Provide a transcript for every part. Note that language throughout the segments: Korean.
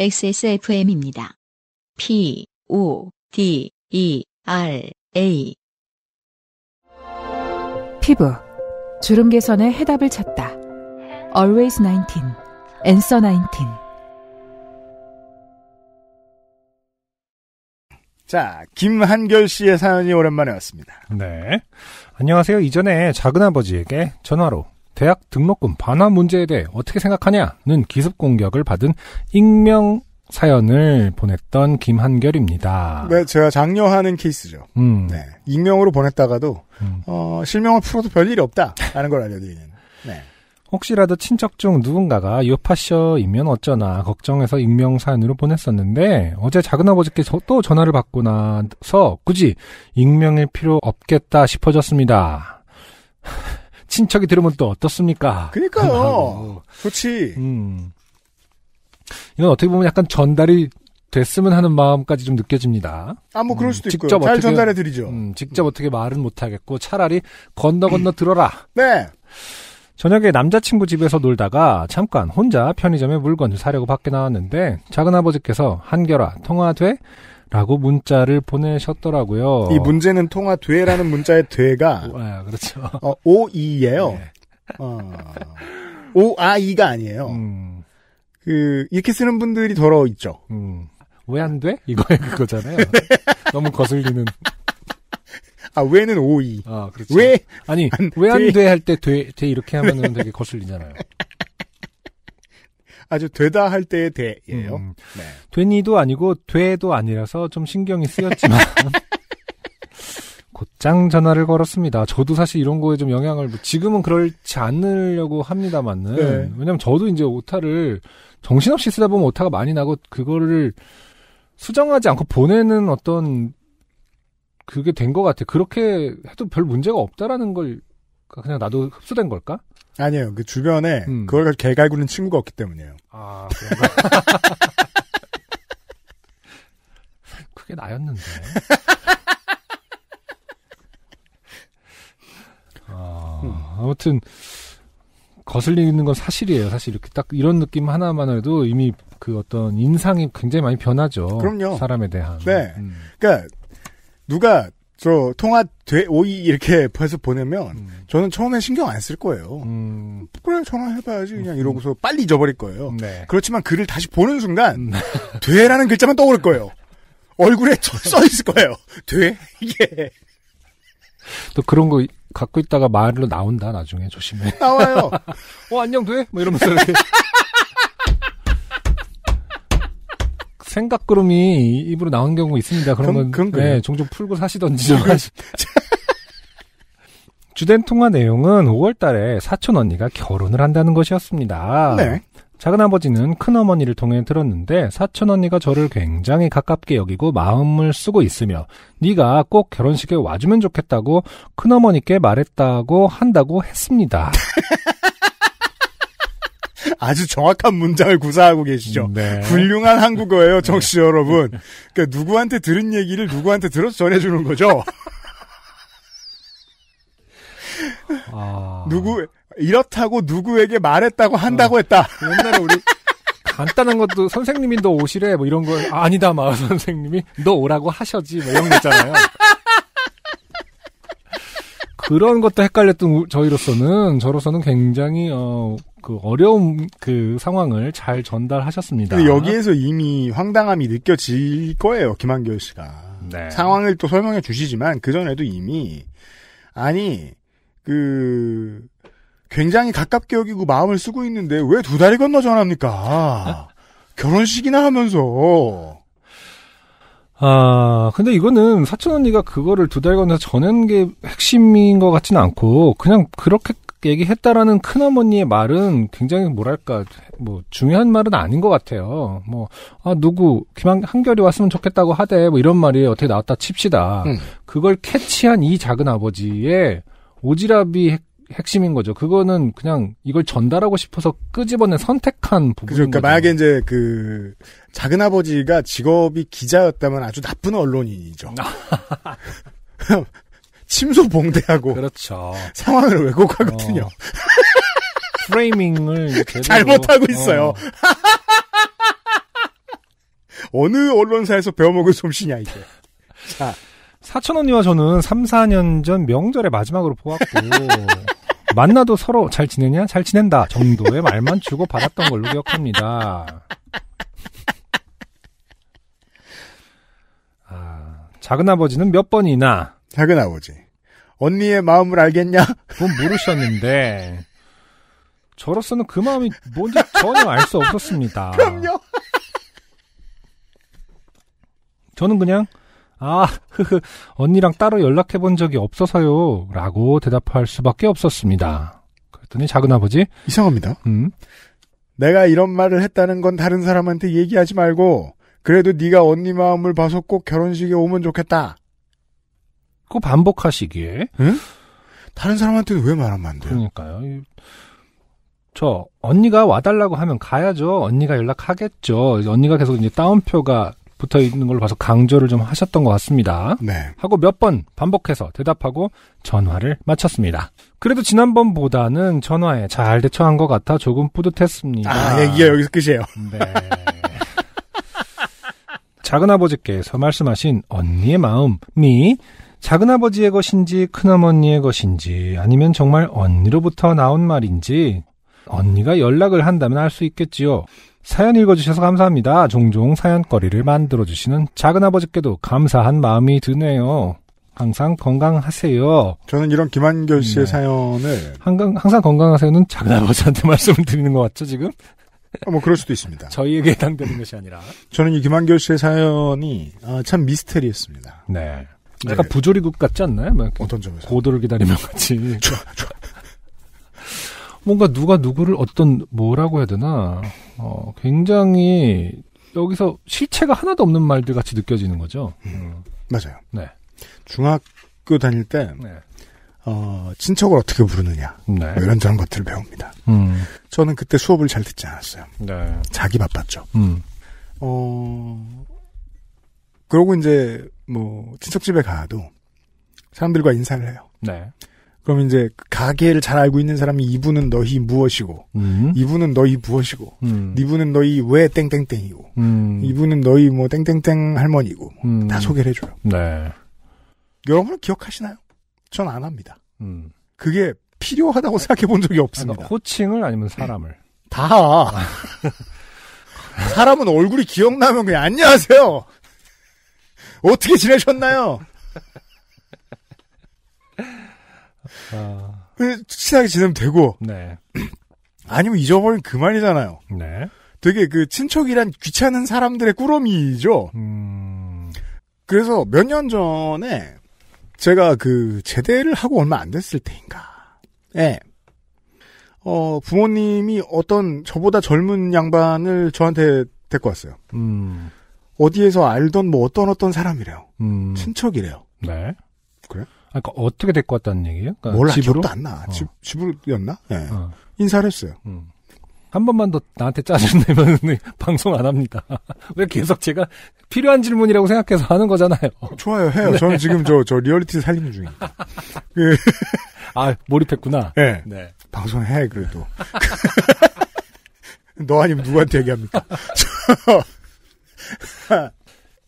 XSFM입니다. P, O, D, E, R, A. 피부. 주름 개선의 해답을 찾다. Always 19. Answer 19. 자, 김한결 씨의 사연이 오랜만에 왔습니다. 네. 안녕하세요. 이전에 작은아버지에게 전화로 대학 등록금 반환 문제에 대해 어떻게 생각하냐는 기습 공격을 받은 익명 사연을 보냈던 김한결입니다. 네, 제가 장려하는 케이스죠. 음. 네, 익명으로 보냈다가도 음. 어, 실명을 풀어도 별일이 없다라는 걸 알려드리는. 네. 혹시라도 친척 중 누군가가 요파셔이면 어쩌나 걱정해서 익명 사연으로 보냈었는데 어제 작은아버지께 또 전화를 받고 나서 굳이 익명일 필요 없겠다 싶어졌습니다. 친척이 들으면 또 어떻습니까? 그니까요. 좋지. 음. 이건 어떻게 보면 약간 전달이 됐으면 하는 마음까지 좀 느껴집니다. 아, 뭐 그럴 음, 수도 음, 직접 있고요. 잘 어떻게, 전달해 드리죠. 음, 직접 어떻게 말은 못 하겠고 차라리 건너 건너 들어라. 네. 저녁에 남자친구 집에서 놀다가 잠깐 혼자 편의점에 물건을 사려고 밖에 나왔는데 작은 아버지께서 한결아 통화돼? 라고 문자를 보내셨더라고요. 이 문제는 통화 돼라는 문자의 돼가 아, 그렇죠. 어, 오이예요. 네. 어, 오아이가 아니에요. 음. 그 이렇게 쓰는 분들이 더러 있죠. 음. 왜안 돼? 이거에 그거잖아요. 너무 거슬리는. 아 왜는 오이. 아 그렇죠. 왜 아니 왜 안 돼 할 때돼돼 이렇게 하면 되게 거슬리잖아요. 아주 되다 할 때의 되예요. 음, 네. 되니도 아니고 되도 아니라서 좀 신경이 쓰였지만 곧장 전화를 걸었습니다. 저도 사실 이런 거에 좀 영향을 뭐 지금은 그렇지 않으려고 합니다만은 네. 왜냐면 저도 이제 오타를 정신없이 쓰다 보면 오타가 많이 나고 그거를 수정하지 않고 보내는 어떤 그게 된 것 같아. 그렇게 해도 별 문제가 없다라는 걸 그러니까 그냥 나도 흡수된 걸까? 아니에요. 그 주변에 음. 그걸 가지고 개갈구는 친구가 없기 때문이에요. 아, 그런가? 그게 나였는데. 아, 아무튼 거슬리는 건 사실이에요. 사실 이렇게 딱 이런 느낌 하나만 해도 이미 그 어떤 인상이 굉장히 많이 변하죠. 그럼요. 사람에 대한. 네. 음. 그러니까 누가 저 통화 돼 오이 이렇게 해서 보내면 음. 저는 처음에 신경 안 쓸 거예요. 음. 그래 전화해봐야지 그냥 음. 이러고서 빨리 잊어버릴 거예요. 네. 그렇지만 글을 다시 보는 순간 음. 돼라는 글자만 떠오를 거예요. 얼굴에 음. 써 있을 거예요. 돼 이게 또 그런 거 갖고 있다가 말로 나온다 나중에 조심해. 나와요. 어 안녕 돼? 뭐 이러면서 생각구름이 입으로 나온 경우가 있습니다. 그러면 그럼, 그럼 네, 종종 풀고 사시던지 좀 하시. 네. 주된 통화 내용은 5월 달에 사촌 언니가 결혼을 한다는 것이었습니다. 네. 작은아버지는 큰어머니를 통해 들었는데 사촌 언니가 저를 굉장히 가깝게 여기고 마음을 쓰고 있으며 네가 꼭 결혼식에 와주면 좋겠다고 큰어머니께 말했다고 한다고 했습니다. 아주 정확한 문장을 구사하고 계시죠. 네. 훌륭한 한국어예요, 네. 정씨 여러분. 그러니까 누구한테 들은 얘기를 누구한테 들어서 전해주는 거죠. 아... 누구 이렇다고 누구에게 말했다고 한다고 어. 했다. 아, 옛날에 우리 간단한 것도 선생님이 너 오시래 뭐 이런 거 아니다 마 선생님이 너 오라고 하셔지 뭐 이런 거 있잖아요. 그런 것도 헷갈렸던 저희로서는 저로서는 굉장히 어, 그 어려운 그 상황을 잘 전달하셨습니다. 여기에서 이미 황당함이 느껴질 거예요, 김한결 씨가. 네. 상황을 또 설명해 주시지만 그 전에도 이미 아니 그 굉장히 가깝게 여기고 마음을 쓰고 있는데 왜 두 다리 건너 전합니까? 결혼식이나 하면서 아, 근데 이거는 사촌 언니가 그거를 두 달건너 전한 게 핵심인 것 같지는 않고, 그냥 그렇게 얘기했다라는 큰어머니의 말은 굉장히 뭐랄까, 뭐, 중요한 말은 아닌 것 같아요. 뭐, 아, 누구, 김한, 한결이 왔으면 좋겠다고 하대, 뭐 이런 말이 어떻게 나왔다 칩시다. 음. 그걸 캐치한 이 작은 아버지의 오지랖이 핵심인 거죠. 그거는 그냥 이걸 전달하고 싶어서 끄집어낸 선택한 부분그 그러니까 거죠. 만약에 이제 그 작은 아버지가 직업이 기자였다면 아주 나쁜 언론인이죠. 아. 침소봉대하고 그렇죠. 상황을 왜곡하거든요. 어. 프레이밍을 제대로, 잘못하고 어. 있어요. 어. 어느 언론사에서 배워먹을 솜씨냐 이게. 자. 사촌 언니와 저는 3, 4년 전 명절에 마지막으로 보았고 만나도 서로 잘 지내냐? 잘 지낸다 정도의 말만 주고 받았던 걸로 기억합니다. 아, 작은아버지는 몇 번이나 작은아버지 언니의 마음을 알겠냐? 그건 뭐 모르셨는데 저로서는 그 마음이 뭔지 전혀 알 수 없었습니다. 그럼요. 저는 그냥 아, 흐흐, 언니랑 따로 연락해 본 적이 없어서요. 라고 대답할 수밖에 없었습니다. 그랬더니 작은아버지. 이상합니다. 음. 내가 이런 말을 했다는 건 다른 사람한테 얘기하지 말고, 그래도 네가 언니 마음을 봐서 꼭 결혼식에 오면 좋겠다. 그 반복하시기에. 응? 다른 사람한테도왜 말하면 안 돼요? 그러니까요. 저 언니가 와달라고 하면 가야죠. 언니가 연락하겠죠. 언니가 계속 이제 따옴표가 붙어 있는 걸로 봐서 강조를 좀 하셨던 것 같습니다. 네. 하고 몇 번 반복해서 대답하고 전화를 마쳤습니다. 그래도 지난번보다는 전화에 잘 대처한 것 같아 조금 뿌듯했습니다. 아, 얘기가 예, 여기서 끝이에요. 네. 작은아버지께서 말씀하신 언니의 마음이 작은아버지의 것인지 큰어머니의 것인지 아니면 정말 언니로부터 나온 말인지 언니가 연락을 한다면 알 수 있겠지요. 사연 읽어주셔서 감사합니다. 종종 사연거리를 만들어주시는 작은아버지께도 감사한 마음이 드네요. 항상 건강하세요. 저는 이런 김한결 씨의 네. 사연을 항상, 항상 건강하세요는 작은아버지한테 말씀을 드리는 것 같죠 지금? 어, 뭐 그럴 수도 있습니다. 저희에게 해당되는 것이 아니라 저는 이 김한결 씨의 사연이 아, 참미스테리였습니다 네. 네. 약간 네. 부조리국 같지 않나요? 막 뭐 어떤 점에서 고도를 기다리면 같이. 좋아, 좋아. 뭔가 누가 누구를 어떤 뭐라고 해야 되나 어, 굉장히 여기서 실체가 하나도 없는 말들 같이 느껴지는 거죠. 음. 음, 맞아요. 네. 중학교 다닐 때 네. 어, 친척을 어떻게 부르느냐 네. 뭐 이런저런 것들을 배웁니다. 음. 저는 그때 수업을 잘 듣지 않았어요. 네. 자기 바빴죠. 음. 어, 그러고 이제 뭐 친척 집에 가도 사람들과 인사를 해요. 네. 그럼 이제 가게를 잘 알고 있는 사람이 이분은 너희 무엇이고 음. 이분은 너희 무엇이고 음. 이분은 너희 왜 땡땡땡이고 음. 이분은 너희 뭐 땡땡땡 할머니고 뭐다 음. 소개를 해줘요. 네. 여러분 기억하시나요? 전 안 합니다. 음. 그게 필요하다고 생각해 본 적이 없습니다. 호칭을 아니면 사람을 다 사람은 얼굴이 기억나면 그냥 안녕하세요. 어떻게 지내셨나요? 아... 친하게 지내면 되고. 네. 아니면 잊어버리면 그만이잖아요. 네. 되게 그 친척이란 귀찮은 사람들의 꾸러미죠. 음... 그래서 몇 년 전에 제가 그 제대를 하고 얼마 안 됐을 때인가. 예. 네. 어, 부모님이 어떤 저보다 젊은 양반을 저한테 데리고 왔어요. 음... 어디에서 알던 뭐 어떤 어떤 사람이래요. 음... 친척이래요. 네. 그래? 그러니까 어떻게 데리고 왔다는 얘기예요? 그러니까 몰라, 집으로? 안 나. 어. 집, 집으로였나? 네. 어. 인사를 했어요. 음. 한 번만 더 나한테 짜증내면 방송 안 합니다. 왜 계속 제가 필요한 질문이라고 생각해서 하는 거잖아요. 좋아요, 해요. 네. 저는 지금 저, 저 리얼리티 살림 중입니다. 그... 아, 몰입했구나. 네. 네. 방송 해, 그래도. 너 아니면 누구한테 얘기합니까?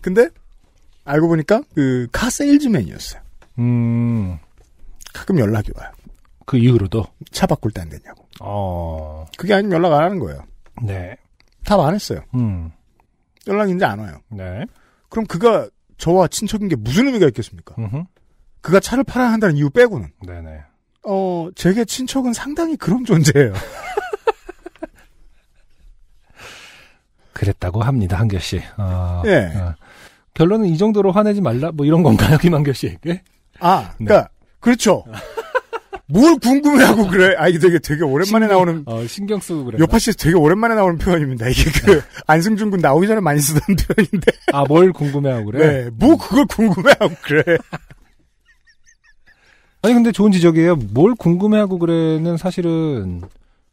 근데, 알고 보니까, 그, 카 세일즈맨이었어요. 음. 가끔 연락이 와요. 그 이후로도? 차 바꿀 때 안 되냐고. 어. 그게 아니면 연락 안 하는 거예요. 네. 답 안 했어요. 음. 연락이 이제 안 와요. 네. 그럼 그가 저와 친척인 게 무슨 의미가 있겠습니까? 음흠. 그가 차를 팔아야 한다는 이유 빼고는. 네네. 네. 어, 제게 친척은 상당히 그런 존재예요. 그랬다고 합니다, 한결 씨. 어, 예. 어. 결론은 이 정도로 화내지 말라, 뭐 이런 건가요, 김한결 씨에게? 예? 아, 네. 그러니까 네. 그렇죠. 뭘 궁금해하고 그래? 아 이게 되게 되게 오랜만에 신경, 나오는 어, 신경 쓰고 그래. 요파씨 되게 오랜만에 나오는 표현입니다. 이게 그 네. 안승준 군 나오기 전에 많이 쓰던 표현인데. 아뭘 궁금해하고 그래? 네, 뭐 그걸 궁금해하고 그래. 아니 근데 좋은 지적이에요. 뭘 궁금해하고 그래는 사실은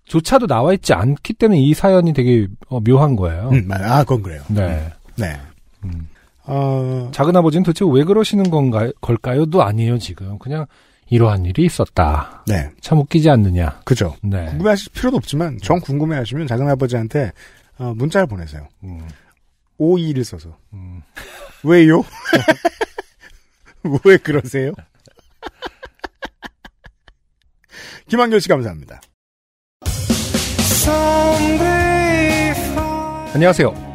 조차도 나와 있지 않기 때문에 이 사연이 되게 어, 묘한 거예요. 음, 아 그건 그래요. 네, 음. 네. 음. 아... 작은 아버지는 도대체 왜 그러시는 건가 걸까요?도 아니에요 지금 그냥 이러한 일이 있었다. 네. 참 웃기지 않느냐. 그죠. 네. 궁금해하실 필요도 없지만 음. 정 궁금해하시면 작은 아버지한테 어, 문자를 보내세요. 음. 521 써서. 음. 왜요? 왜 그러세요? 김한결 씨 감사합니다. 안녕하세요.